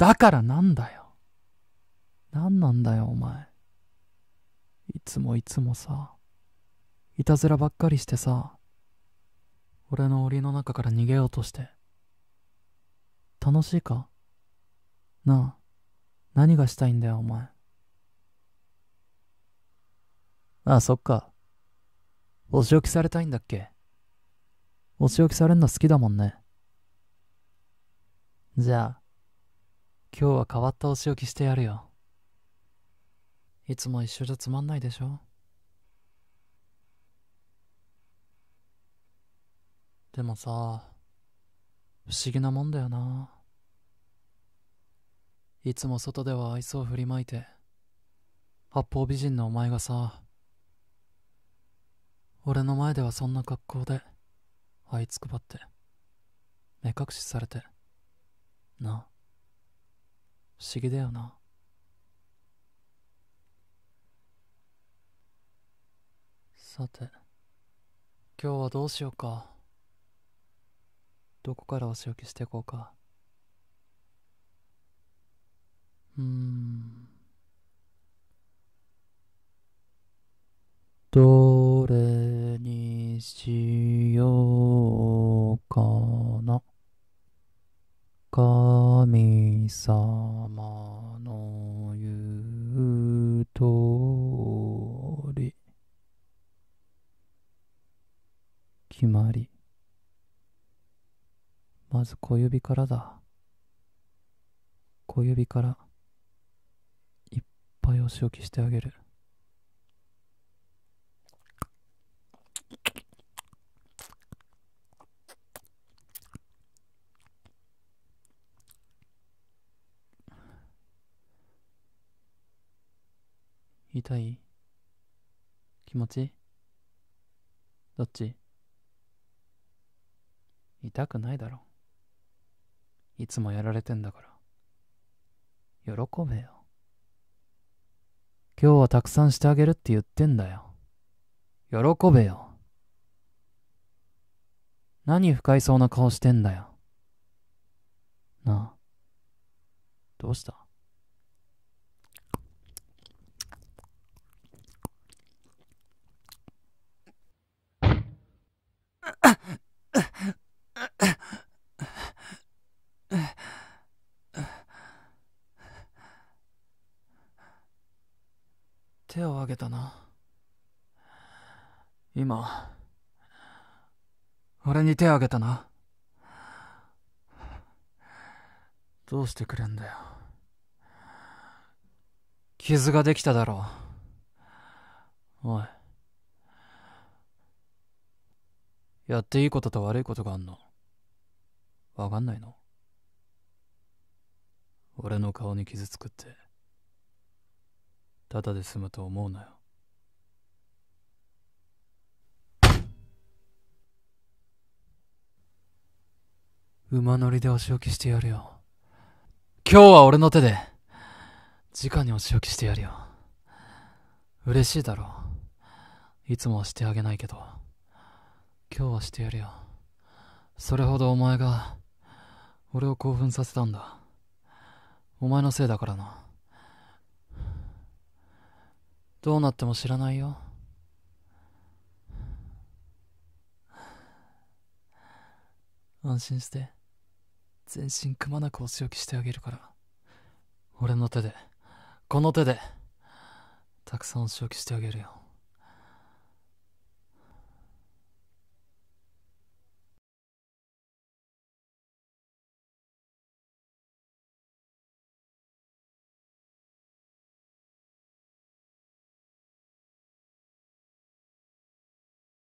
だからなんだよ。なんなんだよ、お前。いつもいつもさ、いたずらばっかりしてさ、俺の檻の中から逃げようとして。楽しいかなあ、何がしたいんだよ、お前。ああ、そっか。お仕置きされたいんだっけお仕置きされんの好きだもんね。じゃあ、今日は変わったお仕置きしてやるよいつも一緒じゃつまんないでしょでもさ不思議なもんだよないつも外では愛想を振りまいて八方美人のお前がさ俺の前ではそんな格好であいつくばって目隠しされてな不思議だよなさて今日はどうしようかどこからお仕置きしていこうかうんどう通り決まりまず小指からだ小指からいっぱいお仕置きしてあげる痛い気持ちどっち痛くないだろいつもやられてんだから喜べよ今日はたくさんしてあげるって言ってんだよ喜べよ何不快そうな顔してんだよなあどうしたげたな。今、俺に手あげたな。どうしてくれんだよ。傷ができただろう。おい。やっていいことと悪いことがあんの。わかんないの俺の顔に傷つくって。ただで済むと思うなよ馬乗りでお仕置きしてやるよ今日は俺の手で直にお仕置きしてやるよ嬉しいだろいつもはしてあげないけど今日はしてやるよそれほどお前が俺を興奮させたんだお前のせいだからなどうなっても知らないよ。安心して、全身くまなくお仕置きしてあげるから。俺の手で、この手で、たくさんお仕置きしてあげるよ。